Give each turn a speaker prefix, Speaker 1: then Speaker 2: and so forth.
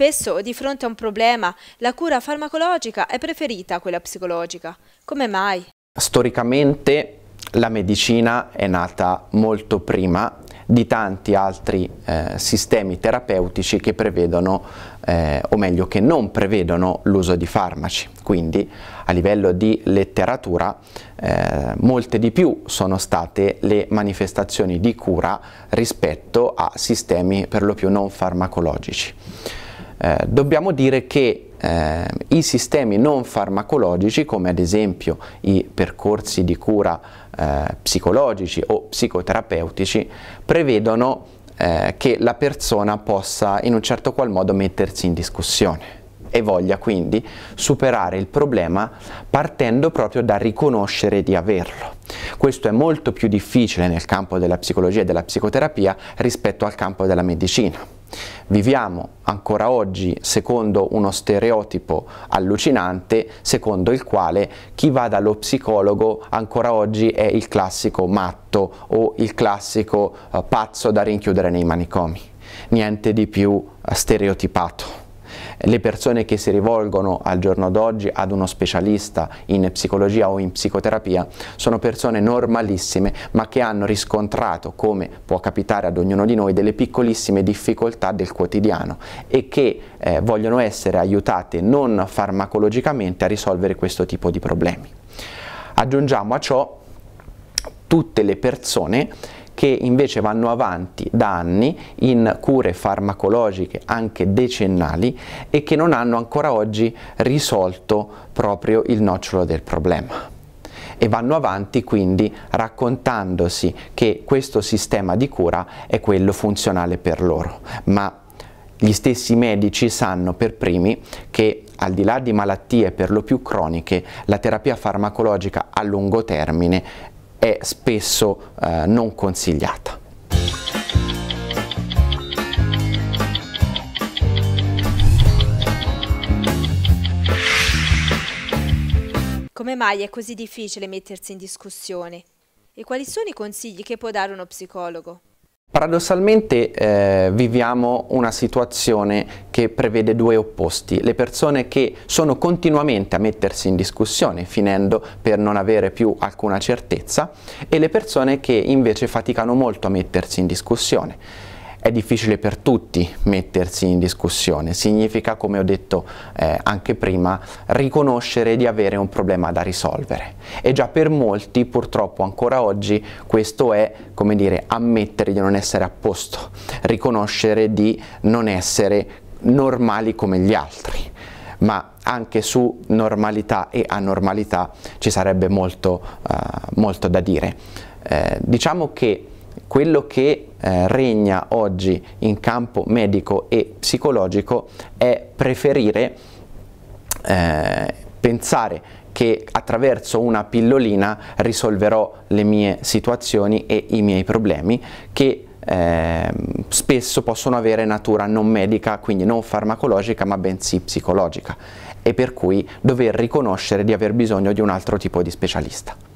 Speaker 1: Spesso, di fronte a un problema, la cura farmacologica è preferita a quella psicologica. Come mai? Storicamente la medicina è nata molto prima di tanti altri eh, sistemi terapeutici che prevedono, eh, o meglio che non prevedono, l'uso di farmaci. Quindi a livello di letteratura eh, molte di più sono state le manifestazioni di cura rispetto a sistemi per lo più non farmacologici. Eh, dobbiamo dire che eh, i sistemi non farmacologici come ad esempio i percorsi di cura eh, psicologici o psicoterapeutici prevedono eh, che la persona possa in un certo qual modo mettersi in discussione e voglia quindi superare il problema partendo proprio da riconoscere di averlo. Questo è molto più difficile nel campo della psicologia e della psicoterapia rispetto al campo della medicina Viviamo ancora oggi secondo uno stereotipo allucinante secondo il quale chi va dallo psicologo ancora oggi è il classico matto o il classico eh, pazzo da rinchiudere nei manicomi. Niente di più eh, stereotipato le persone che si rivolgono al giorno d'oggi ad uno specialista in psicologia o in psicoterapia sono persone normalissime ma che hanno riscontrato, come può capitare ad ognuno di noi, delle piccolissime difficoltà del quotidiano e che eh, vogliono essere aiutate non farmacologicamente a risolvere questo tipo di problemi. Aggiungiamo a ciò tutte le persone che invece vanno avanti da anni in cure farmacologiche anche decennali e che non hanno ancora oggi risolto proprio il nocciolo del problema e vanno avanti quindi raccontandosi che questo sistema di cura è quello funzionale per loro, ma gli stessi medici sanno per primi che al di là di malattie per lo più croniche, la terapia farmacologica a lungo termine è spesso eh, non consigliata. Come mai è così difficile mettersi in discussione? E quali sono i consigli che può dare uno psicologo? Paradossalmente eh, viviamo una situazione che prevede due opposti, le persone che sono continuamente a mettersi in discussione finendo per non avere più alcuna certezza e le persone che invece faticano molto a mettersi in discussione è difficile per tutti mettersi in discussione, significa come ho detto eh, anche prima riconoscere di avere un problema da risolvere e già per molti purtroppo ancora oggi questo è come dire ammettere di non essere a posto, riconoscere di non essere normali come gli altri ma anche su normalità e anormalità ci sarebbe molto, eh, molto da dire. Eh, diciamo che quello che eh, regna oggi in campo medico e psicologico è preferire eh, pensare che attraverso una pillolina risolverò le mie situazioni e i miei problemi che eh, spesso possono avere natura non medica, quindi non farmacologica, ma bensì psicologica e per cui dover riconoscere di aver bisogno di un altro tipo di specialista.